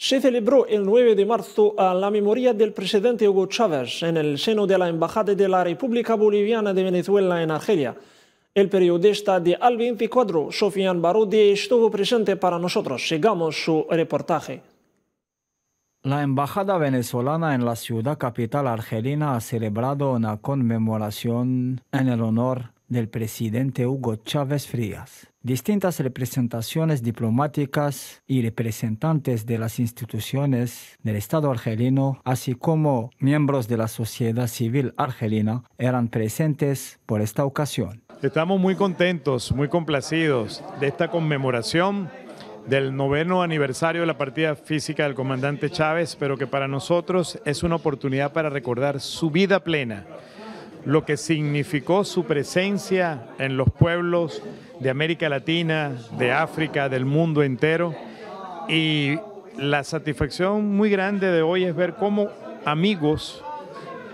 Se celebró el 9 de marzo a la memoria del presidente Hugo Chávez en el seno de la Embajada de la República Boliviana de Venezuela en Argelia. El periodista de Al24, Sofian Baroudi, estuvo presente para nosotros. Sigamos su reportaje. La embajada venezolana en la ciudad capital argelina ha celebrado una conmemoración en el honor del presidente Hugo Chávez Frías. Distintas representaciones diplomáticas y representantes de las instituciones del Estado argelino, así como miembros de la sociedad civil argelina, eran presentes por esta ocasión. Estamos muy contentos, muy complacidos de esta conmemoración del noveno aniversario de la partida física del comandante Chávez, pero que para nosotros es una oportunidad para recordar su vida plena lo que significó su presencia en los pueblos de América Latina, de África, del mundo entero. Y la satisfacción muy grande de hoy es ver cómo amigos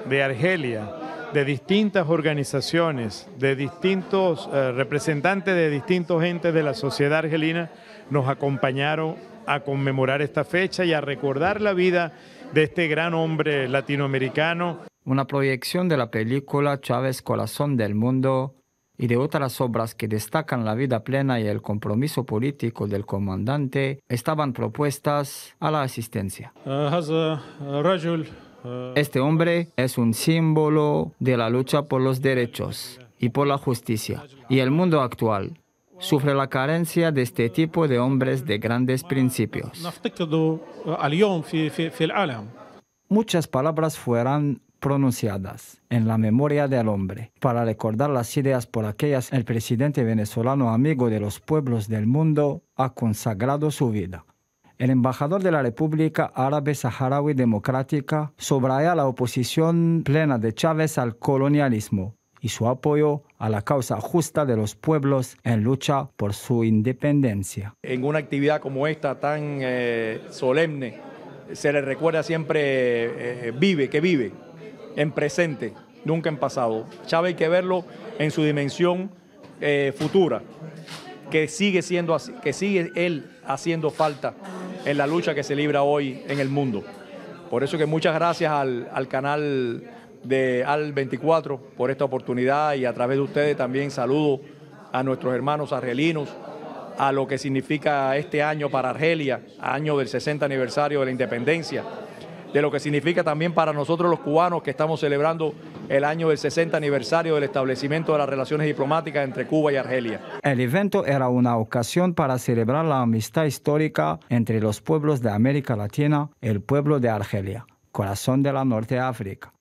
de Argelia, de distintas organizaciones, de distintos eh, representantes de distintos entes de la sociedad argelina, nos acompañaron a conmemorar esta fecha y a recordar la vida de este gran hombre latinoamericano una proyección de la película Chávez Corazón del Mundo y de otras obras que destacan la vida plena y el compromiso político del comandante, estaban propuestas a la asistencia. Este hombre es un símbolo de la lucha por los derechos y por la justicia, y el mundo actual sufre la carencia de este tipo de hombres de grandes principios. Muchas palabras fueran pronunciadas en la memoria del hombre. Para recordar las ideas por aquellas, el presidente venezolano amigo de los pueblos del mundo ha consagrado su vida. El embajador de la República Árabe Saharaui Democrática sobraya la oposición plena de Chávez al colonialismo y su apoyo a la causa justa de los pueblos en lucha por su independencia. En una actividad como esta tan eh, solemne, se le recuerda siempre eh, eh, vive, que vive en presente, nunca en pasado. Chávez hay que verlo en su dimensión eh, futura, que sigue, siendo, que sigue él haciendo falta en la lucha que se libra hoy en el mundo. Por eso que muchas gracias al, al canal de AL24 por esta oportunidad y a través de ustedes también saludo a nuestros hermanos argelinos, a lo que significa este año para Argelia, año del 60 aniversario de la independencia de lo que significa también para nosotros los cubanos que estamos celebrando el año del 60 aniversario del establecimiento de las relaciones diplomáticas entre Cuba y Argelia. El evento era una ocasión para celebrar la amistad histórica entre los pueblos de América Latina y el pueblo de Argelia, corazón de la Norte África.